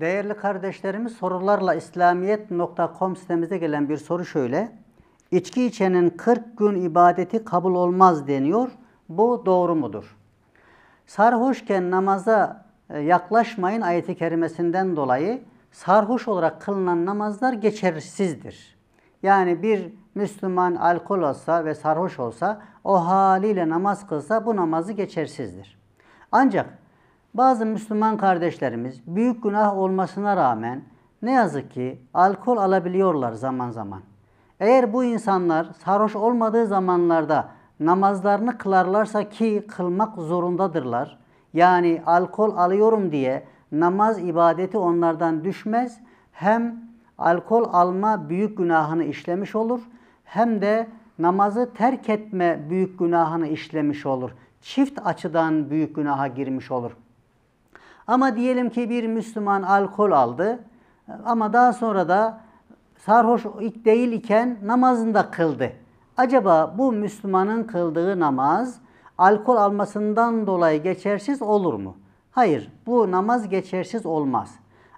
Değerli kardeşlerimiz sorularla İslamiyet.com sitemize gelen bir soru şöyle. İçki içenin 40 gün ibadeti kabul olmaz deniyor. Bu doğru mudur? Sarhoşken namaza e, yaklaşmayın ayeti kerimesinden dolayı sarhoş olarak kılınan namazlar geçersizdir. Yani bir Müslüman alkol olsa ve sarhoş olsa o haliyle namaz kılsa bu namazı geçersizdir. Ancak bazı Müslüman kardeşlerimiz büyük günah olmasına rağmen ne yazık ki alkol alabiliyorlar zaman zaman. Eğer bu insanlar sarhoş olmadığı zamanlarda namazlarını kılarlarsa ki kılmak zorundadırlar. Yani alkol alıyorum diye namaz ibadeti onlardan düşmez. Hem alkol alma büyük günahını işlemiş olur hem de namazı terk etme büyük günahını işlemiş olur. Çift açıdan büyük günaha girmiş olur. Ama diyelim ki bir Müslüman alkol aldı ama daha sonra da sarhoş değil iken namazını da kıldı. Acaba bu Müslümanın kıldığı namaz alkol almasından dolayı geçersiz olur mu? Hayır, bu namaz geçersiz olmaz.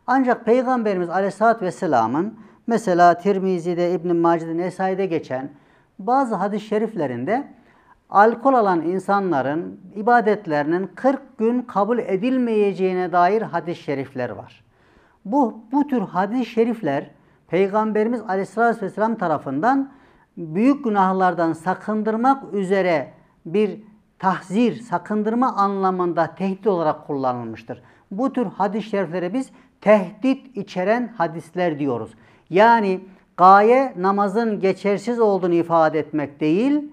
Ancak Peygamberimiz Aleyhisselatü Vesselam'ın mesela Tirmizi'de, İbn-i Mace'de, Nesai'de geçen bazı hadis-i şeriflerinde alkol alan insanların ibadetlerinin 40 gün kabul edilmeyeceğine dair hadis-i şerifler var. Bu, bu tür hadis-i şerifler Peygamberimiz Aleyhisselatü Vesselam tarafından büyük günahlardan sakındırmak üzere bir tahzir, sakındırma anlamında tehdit olarak kullanılmıştır. Bu tür hadis-i şeriflere biz tehdit içeren hadisler diyoruz. Yani gaye namazın geçersiz olduğunu ifade etmek değil,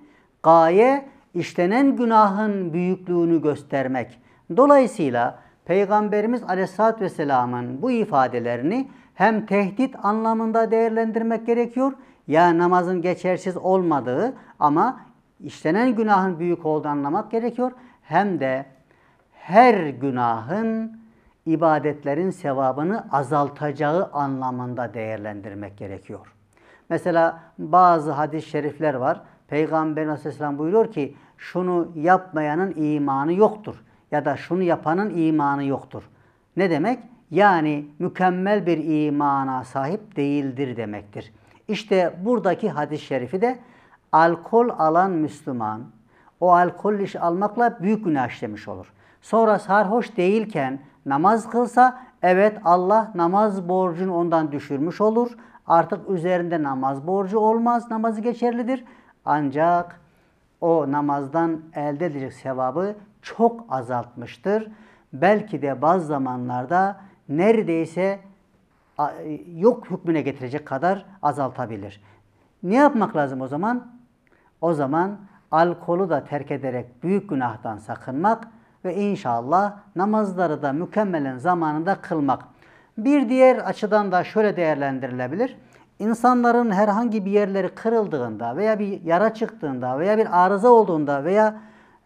Gaye işlenen günahın büyüklüğünü göstermek. Dolayısıyla Peygamberimiz Aleyhisselatü Vesselam'ın bu ifadelerini hem tehdit anlamında değerlendirmek gerekiyor. Ya namazın geçersiz olmadığı ama işlenen günahın büyük olduğu anlamak gerekiyor. Hem de her günahın ibadetlerin sevabını azaltacağı anlamında değerlendirmek gerekiyor. Mesela bazı hadis-i şerifler var. Peygamber Aleyhisselam buyuruyor ki şunu yapmayanın imanı yoktur ya da şunu yapanın imanı yoktur. Ne demek? Yani mükemmel bir imana sahip değildir demektir. İşte buradaki hadis-i şerifi de alkol alan Müslüman o alkol iş almakla büyük günah işlemiş olur. Sonra sarhoş değilken namaz kılsa evet Allah namaz borcunu ondan düşürmüş olur. Artık üzerinde namaz borcu olmaz, namazı geçerlidir. Ancak o namazdan elde edilecek sevabı çok azaltmıştır. Belki de bazı zamanlarda neredeyse yok hükmüne getirecek kadar azaltabilir. Ne yapmak lazım o zaman? O zaman alkolü da terk ederek büyük günahtan sakınmak ve inşallah namazları da mükemmelin zamanında kılmak. Bir diğer açıdan da şöyle değerlendirilebilir insanların herhangi bir yerleri kırıldığında veya bir yara çıktığında veya bir arıza olduğunda veya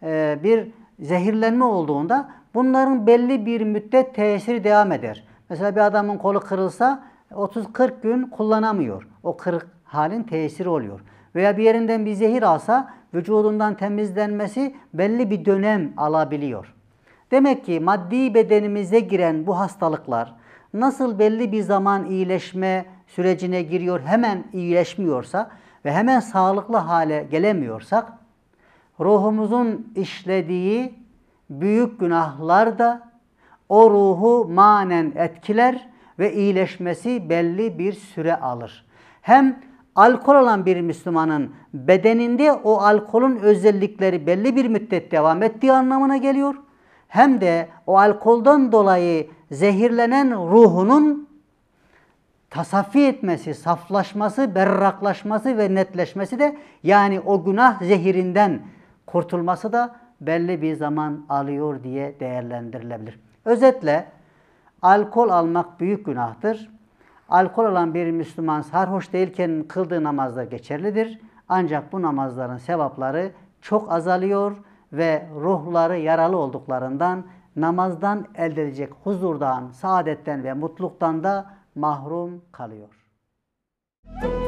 e, bir zehirlenme olduğunda bunların belli bir müddet tesiri devam eder. Mesela bir adamın kolu kırılsa 30-40 gün kullanamıyor. O kırık halin tesiri oluyor. Veya bir yerinden bir zehir alsa vücudundan temizlenmesi belli bir dönem alabiliyor. Demek ki maddi bedenimize giren bu hastalıklar nasıl belli bir zaman iyileşme sürecine giriyor, hemen iyileşmiyorsa ve hemen sağlıklı hale gelemiyorsak ruhumuzun işlediği büyük günahlar da o ruhu manen etkiler ve iyileşmesi belli bir süre alır. Hem alkol alan bir Müslümanın bedeninde o alkolün özellikleri belli bir müddet devam ettiği anlamına geliyor. Hem de o alkoldan dolayı zehirlenen ruhunun tasafi etmesi, saflaşması, berraklaşması ve netleşmesi de yani o günah zehirinden kurtulması da belli bir zaman alıyor diye değerlendirilebilir. Özetle alkol almak büyük günahtır. Alkol alan bir Müslüman sarhoş değilken kıldığı namazda geçerlidir. Ancak bu namazların sevapları çok azalıyor ve ruhları yaralı olduklarından namazdan elde edecek huzurdan, saadetten ve mutluluktan da mahrum kalıyor. Müzik